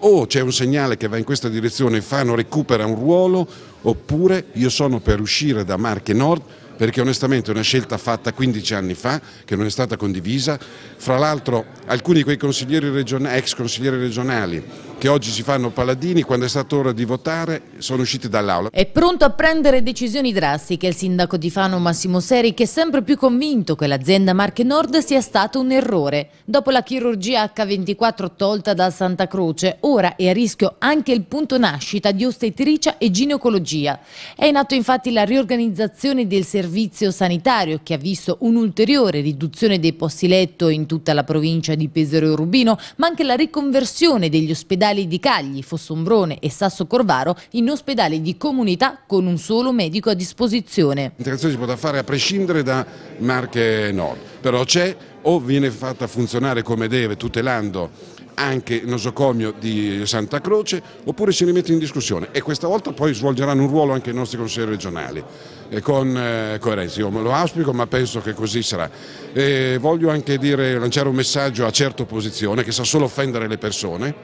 o c'è un segnale che va in questa direzione e Fano recupera un ruolo oppure io sono per uscire da Marche Nord perché onestamente è una scelta fatta 15 anni fa che non è stata condivisa, fra l'altro alcuni di quei consiglieri regionali, ex consiglieri regionali che oggi si fanno paladini, quando è stata ora di votare sono usciti dall'aula. È pronto a prendere decisioni drastiche il sindaco di Fano Massimo Seri che è sempre più convinto che l'azienda Marche Nord sia stato un errore. Dopo la chirurgia H24 tolta dal Santa Croce, ora è a rischio anche il punto nascita di ostetricia e ginecologia. È in atto infatti la riorganizzazione del servizio sanitario che ha visto un'ulteriore riduzione dei posti letto in tutta la provincia di Pesaro e Rubino, ma anche la riconversione degli ospedali ospedali di Cagli, Fossombrone e Sasso Corvaro in ospedali di comunità con un solo medico a disposizione. L'integrazione si potrà fare a prescindere da Marche Nord, però c'è o viene fatta funzionare come deve tutelando anche il nosocomio di Santa Croce oppure si rimette in discussione e questa volta poi svolgeranno un ruolo anche i nostri consiglieri regionali e con eh, coerenza, io me lo auspico ma penso che così sarà. E voglio anche dire, lanciare un messaggio a certa opposizione che sa solo offendere le persone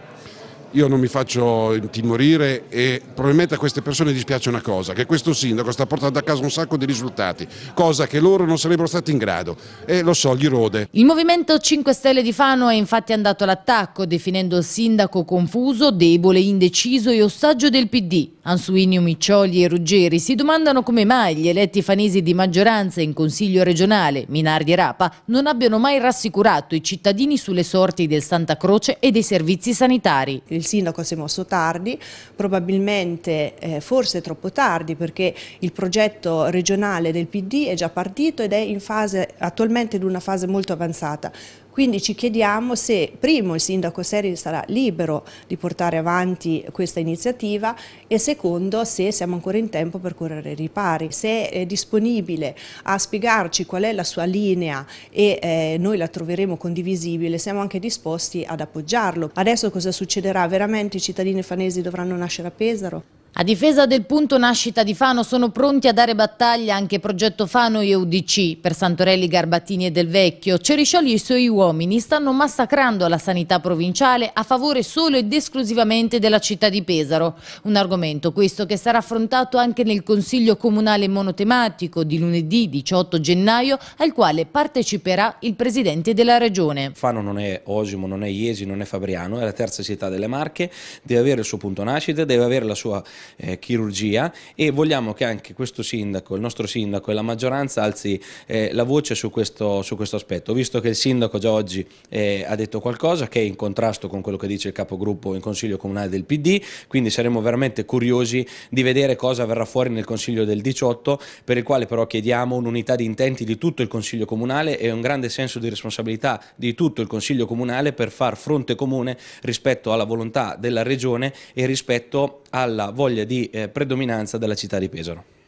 io non mi faccio intimorire e probabilmente a queste persone dispiace una cosa, che questo sindaco sta portando a casa un sacco di risultati, cosa che loro non sarebbero stati in grado e lo so, gli rode. Il Movimento 5 Stelle di Fano è infatti andato all'attacco, definendo il sindaco confuso, debole, indeciso e ostaggio del PD. Ansuinio, Miccioli e Ruggeri si domandano come mai gli eletti fanesi di maggioranza in Consiglio regionale, Minardi e Rapa, non abbiano mai rassicurato i cittadini sulle sorti del Santa Croce e dei servizi sanitari il sindaco si è mosso tardi, probabilmente eh, forse troppo tardi perché il progetto regionale del PD è già partito ed è in fase, attualmente in una fase molto avanzata. Quindi ci chiediamo se primo il sindaco Seri sarà libero di portare avanti questa iniziativa e secondo se siamo ancora in tempo per correre i ripari, se è disponibile a spiegarci qual è la sua linea e eh, noi la troveremo condivisibile, siamo anche disposti ad appoggiarlo. Adesso cosa succederà? Veramente i cittadini fanesi dovranno nascere a Pesaro? A difesa del punto nascita di Fano sono pronti a dare battaglia anche Progetto Fano e UDC. Per Santorelli, Garbattini e Del Vecchio, Ceriscioli e i suoi uomini stanno massacrando la sanità provinciale a favore solo ed esclusivamente della città di Pesaro. Un argomento questo che sarà affrontato anche nel Consiglio Comunale Monotematico di lunedì 18 gennaio al quale parteciperà il Presidente della Regione. Fano non è Osimo, non è Iesi, non è Fabriano, è la terza città delle Marche, deve avere il suo punto nascita, deve avere la sua eh, chirurgia e vogliamo che anche questo sindaco, il nostro sindaco e la maggioranza alzi eh, la voce su questo, su questo aspetto, visto che il sindaco già oggi eh, ha detto qualcosa che è in contrasto con quello che dice il capogruppo in Consiglio Comunale del PD, quindi saremo veramente curiosi di vedere cosa verrà fuori nel Consiglio del 18, per il quale però chiediamo un'unità di intenti di tutto il Consiglio Comunale e un grande senso di responsabilità di tutto il Consiglio Comunale per far fronte comune rispetto alla volontà della Regione e rispetto alla voglia soglia di eh, predominanza della città di Pesaro.